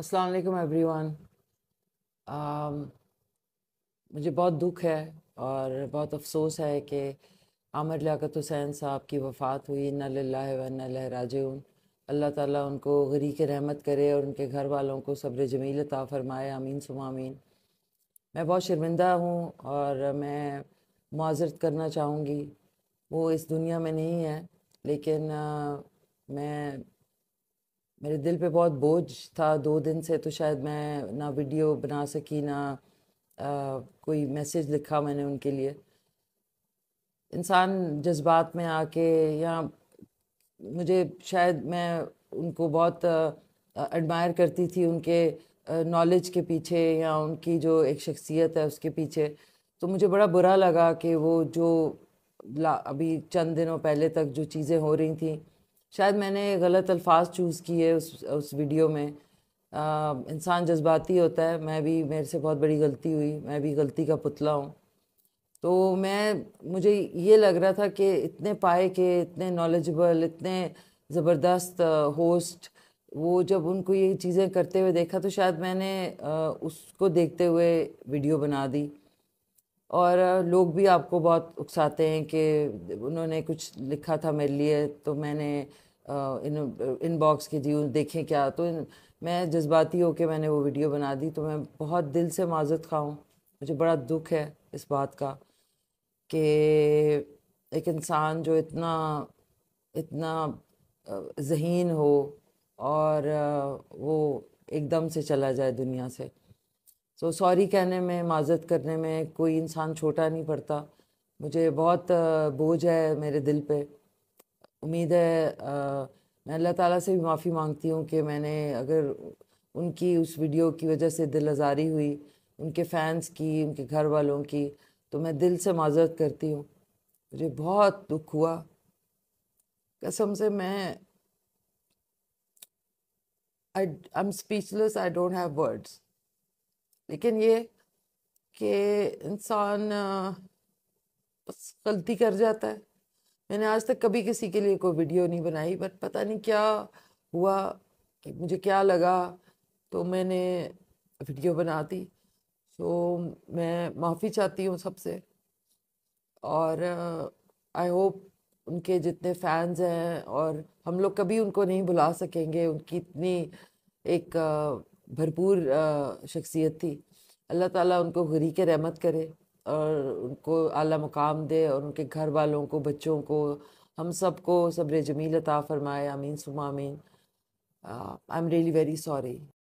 अस्सलाम वालेकुम एवरीवन मुझे बहुत दुख है और बहुत अफसोस है कि आमिर लियात हुसैन साहब की वफ़ात हुई इन लाजून अल्लाह ताला उनको के रहमत करे और उनके घर वालों को सब्र जमील ता फ़रमाए आमीन सुमामीन मैं बहुत शर्मिंदा हूँ और मैं मज़रत करना चाहूँगी वो इस दुनिया में नहीं है लेकिन आ, मैं मेरे दिल पे बहुत बोझ था दो दिन से तो शायद मैं ना वीडियो बना सकी ना आ, कोई मैसेज लिखा मैंने उनके लिए इंसान जज्बात में आके या मुझे शायद मैं उनको बहुत एडमायर करती थी उनके नॉलेज के पीछे या उनकी जो एक शख्सियत है उसके पीछे तो मुझे बड़ा बुरा लगा कि वो जो अभी चंद दिनों पहले तक जो चीज़ें हो रही थी शायद मैंने गलत अल्फाज चूज़ किए उस उस वीडियो में इंसान जज्बाती होता है मैं भी मेरे से बहुत बड़ी गलती हुई मैं भी गलती का पुतला हूँ तो मैं मुझे ये लग रहा था कि इतने पाए के इतने नॉलेजबल इतने ज़बरदस्त होस्ट वो जब उनको ये चीज़ें करते हुए देखा तो शायद मैंने उसको देखते हुए वीडियो बना दी और लोग भी आपको बहुत उकसाते हैं कि उन्होंने कुछ लिखा था मेरे लिए तो मैंने इन इनबॉक्स की जी देखें क्या तो इन, मैं जज्बाती होकर मैंने वो वीडियो बना दी तो मैं बहुत दिल से माजत खाऊँ मुझे बड़ा दुख है इस बात का कि एक इंसान जो इतना इतना जहीन हो और वो एकदम से चला जाए दुनिया से सो so, सॉरी कहने में माजत करने में कोई इंसान छोटा नहीं पड़ता मुझे बहुत बोझ है मेरे दिल पे उम्मीद है आ, मैं अल्लाह ताला से भी माफ़ी मांगती हूँ कि मैंने अगर उनकी उस वीडियो की वजह से दिल आज़ारी हुई उनके फैंस की उनके घर वालों की तो मैं दिल से माजरत करती हूँ मुझे बहुत दुख हुआ कसम से मैं I I am speechless I don't have words लेकिन ये कि इंसान बस गलती कर जाता है मैंने आज तक कभी किसी के लिए कोई वीडियो नहीं बनाई बट पता नहीं क्या हुआ कि मुझे क्या लगा तो मैंने वीडियो बना दी so, मैं माफ़ी चाहती हूँ सबसे और आई uh, होप उनके जितने फैंस हैं और हम लोग कभी उनको नहीं बुला सकेंगे उनकी इतनी एक uh, भरपूर uh, शख्सियत थी अल्लाह ताला उनको गरी के रहमत करे और उनको आला मुकाम दे और उनके घर वालों को बच्चों को हम को सब्र जमील अता फरमाए आमीन सुमामीन I am really very sorry